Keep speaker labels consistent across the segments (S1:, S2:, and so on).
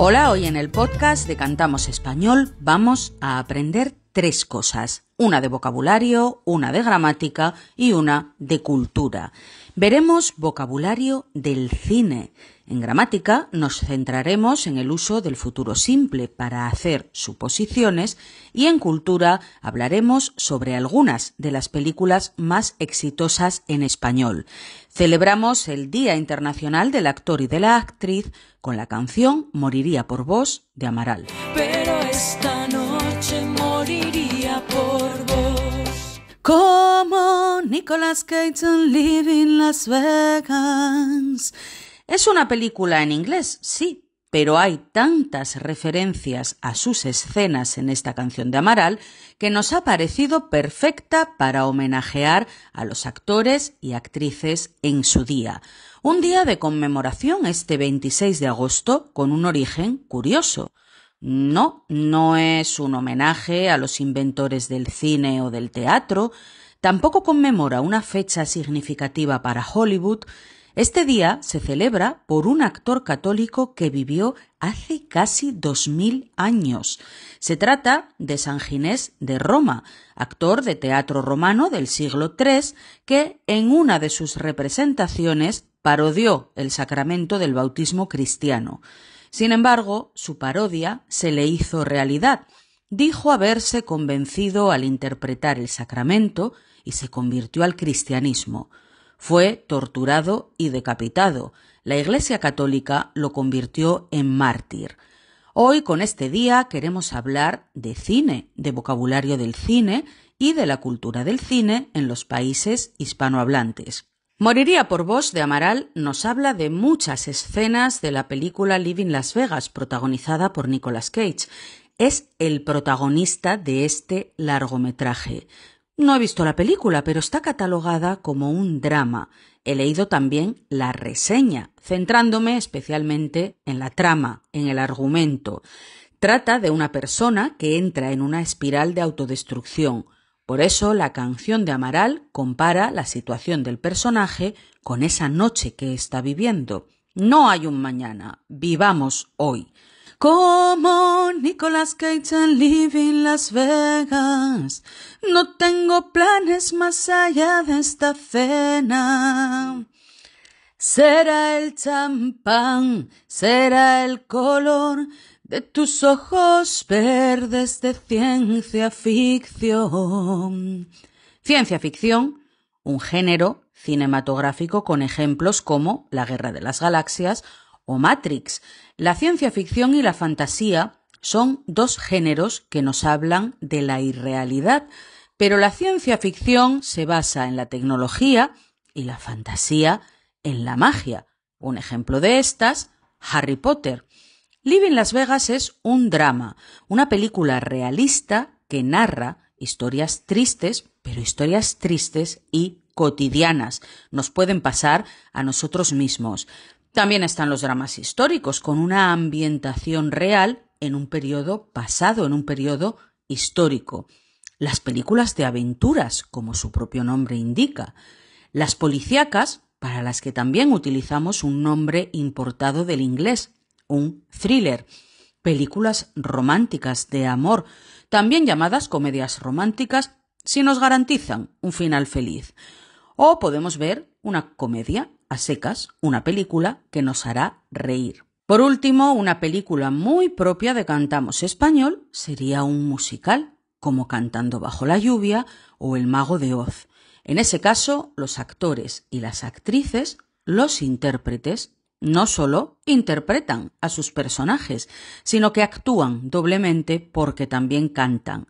S1: Hola, hoy en el podcast de Cantamos Español vamos a aprender tres cosas, una de vocabulario, una de gramática y una de cultura. Veremos vocabulario del cine. En gramática nos centraremos en el uso del futuro simple para hacer suposiciones y en cultura hablaremos sobre algunas de las películas más exitosas en español. Celebramos el Día Internacional del Actor y de la Actriz con la canción Moriría por vos de Amaral. Pero esta noche moriría por vos. Como Nicolas Cage en Living Las Vegas. Es una película en inglés, sí, pero hay tantas referencias a sus escenas en esta canción de Amaral que nos ha parecido perfecta para homenajear a los actores y actrices en su día. Un día de conmemoración este 26 de agosto con un origen curioso. No, no es un homenaje a los inventores del cine o del teatro, tampoco conmemora una fecha significativa para Hollywood, este día se celebra por un actor católico que vivió hace casi dos mil años. Se trata de San Ginés de Roma, actor de teatro romano del siglo III, que en una de sus representaciones parodió el sacramento del bautismo cristiano. Sin embargo, su parodia se le hizo realidad. Dijo haberse convencido al interpretar el sacramento y se convirtió al cristianismo. Fue torturado y decapitado. La Iglesia Católica lo convirtió en mártir. Hoy, con este día, queremos hablar de cine, de vocabulario del cine y de la cultura del cine en los países hispanohablantes. Moriría por vos de Amaral nos habla de muchas escenas de la película Living Las Vegas, protagonizada por Nicolas Cage. Es el protagonista de este largometraje. No he visto la película, pero está catalogada como un drama. He leído también la reseña, centrándome especialmente en la trama, en el argumento. Trata de una persona que entra en una espiral de autodestrucción. Por eso la canción de Amaral compara la situación del personaje con esa noche que está viviendo. No hay un mañana, vivamos hoy. Como Nicolas Cage en Living Las Vegas, no tengo planes más allá de esta cena. Será el champán, será el color de tus ojos verdes de ciencia ficción. Ciencia ficción, un género cinematográfico con ejemplos como La Guerra de las Galaxias o Matrix. La ciencia ficción y la fantasía son dos géneros que nos hablan de la irrealidad, pero la ciencia ficción se basa en la tecnología y la fantasía en la magia. Un ejemplo de estas, Harry Potter. Live in Las Vegas es un drama, una película realista que narra historias tristes, pero historias tristes y cotidianas. Nos pueden pasar a nosotros mismos. También están los dramas históricos, con una ambientación real en un periodo pasado, en un periodo histórico. Las películas de aventuras, como su propio nombre indica. Las policíacas, para las que también utilizamos un nombre importado del inglés, un thriller. Películas románticas de amor, también llamadas comedias románticas, si nos garantizan un final feliz. O podemos ver una comedia a secas, una película que nos hará reír. Por último, una película muy propia de Cantamos Español sería un musical, como Cantando bajo la lluvia o El mago de Oz. En ese caso, los actores y las actrices, los intérpretes, no solo interpretan a sus personajes, sino que actúan doblemente porque también cantan.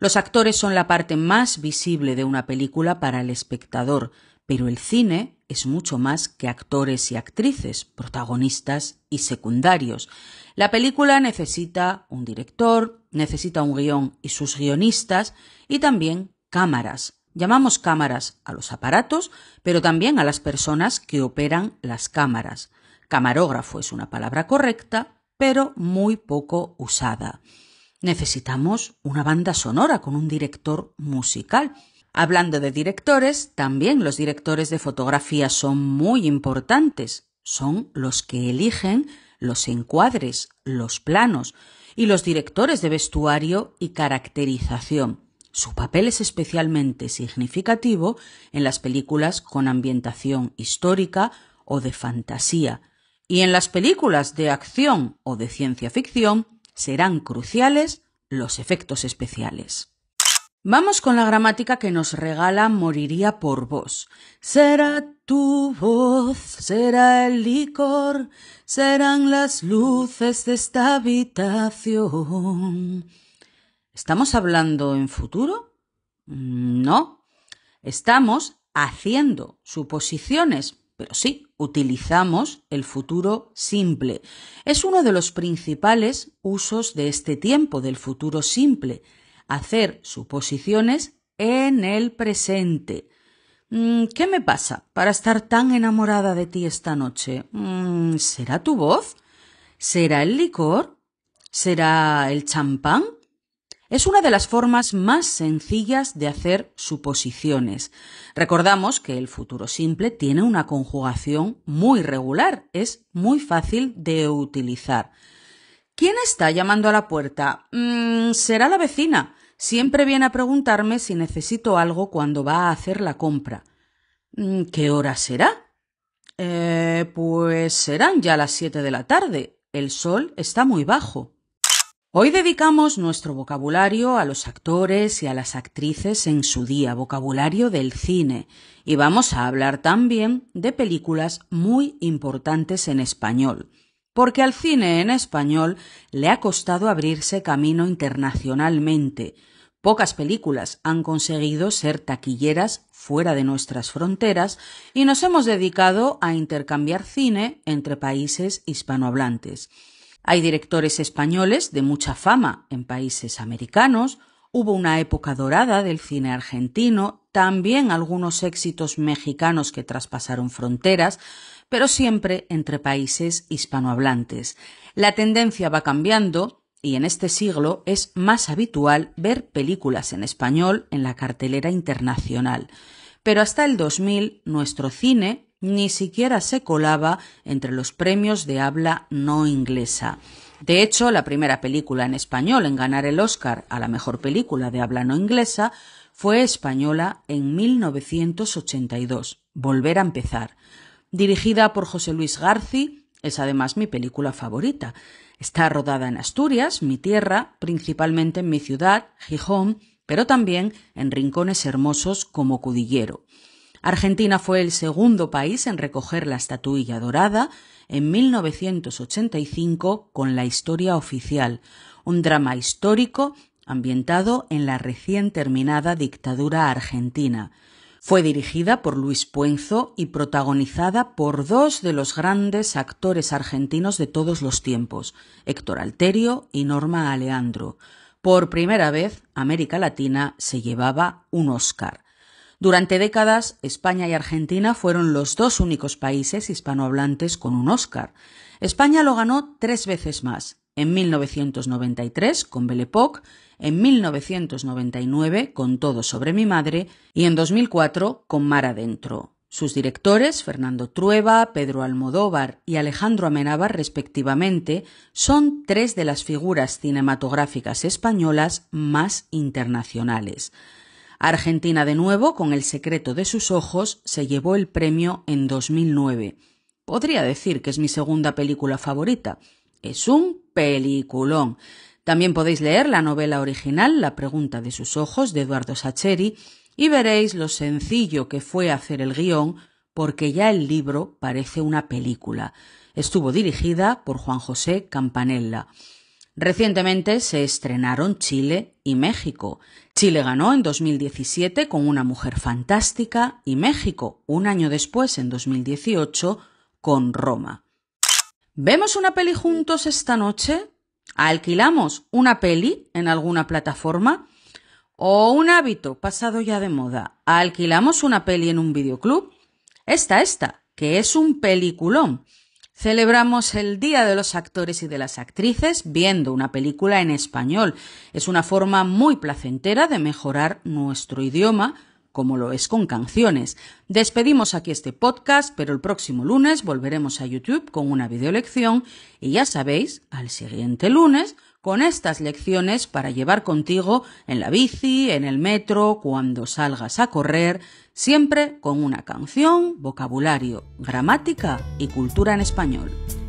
S1: Los actores son la parte más visible de una película para el espectador, pero el cine es mucho más que actores y actrices, protagonistas y secundarios. La película necesita un director, necesita un guión y sus guionistas, y también cámaras. Llamamos cámaras a los aparatos, pero también a las personas que operan las cámaras. Camarógrafo es una palabra correcta, pero muy poco usada. Necesitamos una banda sonora con un director musical. Hablando de directores, también los directores de fotografía son muy importantes. Son los que eligen los encuadres, los planos, y los directores de vestuario y caracterización. Su papel es especialmente significativo en las películas con ambientación histórica o de fantasía, y en las películas de acción o de ciencia ficción serán cruciales los efectos especiales. Vamos con la gramática que nos regala Moriría por vos. Será tu voz, será el licor, serán las luces de esta habitación. ¿Estamos hablando en futuro? Mm, no. Estamos haciendo suposiciones, pero sí, utilizamos el futuro simple. Es uno de los principales usos de este tiempo, del futuro simple hacer suposiciones en el presente. Mm, ¿Qué me pasa para estar tan enamorada de ti esta noche? Mm, ¿Será tu voz? ¿Será el licor? ¿Será el champán? Es una de las formas más sencillas de hacer suposiciones. Recordamos que el futuro simple tiene una conjugación muy regular, es muy fácil de utilizar. ¿Quién está llamando a la puerta? Mm, será la vecina. Siempre viene a preguntarme si necesito algo cuando va a hacer la compra. Mm, ¿Qué hora será? Eh, pues serán ya las siete de la tarde. El sol está muy bajo. Hoy dedicamos nuestro vocabulario a los actores y a las actrices en su día, vocabulario del cine, y vamos a hablar también de películas muy importantes en español porque al cine en español le ha costado abrirse camino internacionalmente. Pocas películas han conseguido ser taquilleras fuera de nuestras fronteras y nos hemos dedicado a intercambiar cine entre países hispanohablantes. Hay directores españoles de mucha fama en países americanos, hubo una época dorada del cine argentino, también algunos éxitos mexicanos que traspasaron fronteras, pero siempre entre países hispanohablantes. La tendencia va cambiando y en este siglo es más habitual ver películas en español en la cartelera internacional. Pero hasta el 2000 nuestro cine ni siquiera se colaba entre los premios de habla no inglesa. De hecho, la primera película en español en ganar el Oscar a la mejor película de habla no inglesa fue española en 1982, Volver a empezar dirigida por José Luis Garci, es además mi película favorita. Está rodada en Asturias, mi tierra, principalmente en mi ciudad, Gijón, pero también en rincones hermosos como Cudillero. Argentina fue el segundo país en recoger la estatuilla dorada en 1985 con La Historia Oficial, un drama histórico ambientado en la recién terminada dictadura argentina. Fue dirigida por Luis Puenzo y protagonizada por dos de los grandes actores argentinos de todos los tiempos, Héctor Alterio y Norma Aleandro. Por primera vez, América Latina se llevaba un Oscar. Durante décadas, España y Argentina fueron los dos únicos países hispanohablantes con un Oscar. España lo ganó tres veces más, en 1993 con Belle en 1999 con Todo sobre mi madre y en 2004 con Mar Adentro. Sus directores, Fernando Trueba, Pedro Almodóvar y Alejandro Amenábar, respectivamente, son tres de las figuras cinematográficas españolas más internacionales. Argentina, de nuevo, con El secreto de sus ojos, se llevó el premio en 2009. Podría decir que es mi segunda película favorita. Es un peliculón. También podéis leer la novela original La pregunta de sus ojos de Eduardo Sacheri y veréis lo sencillo que fue hacer el guión porque ya el libro parece una película. Estuvo dirigida por Juan José Campanella. Recientemente se estrenaron Chile y México. Chile ganó en 2017 con Una mujer fantástica y México, un año después, en 2018, con Roma. ¿Vemos una peli juntos esta noche? alquilamos una peli en alguna plataforma o un hábito pasado ya de moda, alquilamos una peli en un videoclub, esta, esta, que es un peliculón. Celebramos el Día de los Actores y de las Actrices viendo una película en español. Es una forma muy placentera de mejorar nuestro idioma como lo es con canciones. Despedimos aquí este podcast, pero el próximo lunes volveremos a YouTube con una videolección y ya sabéis, al siguiente lunes, con estas lecciones para llevar contigo en la bici, en el metro, cuando salgas a correr, siempre con una canción, vocabulario, gramática y cultura en español.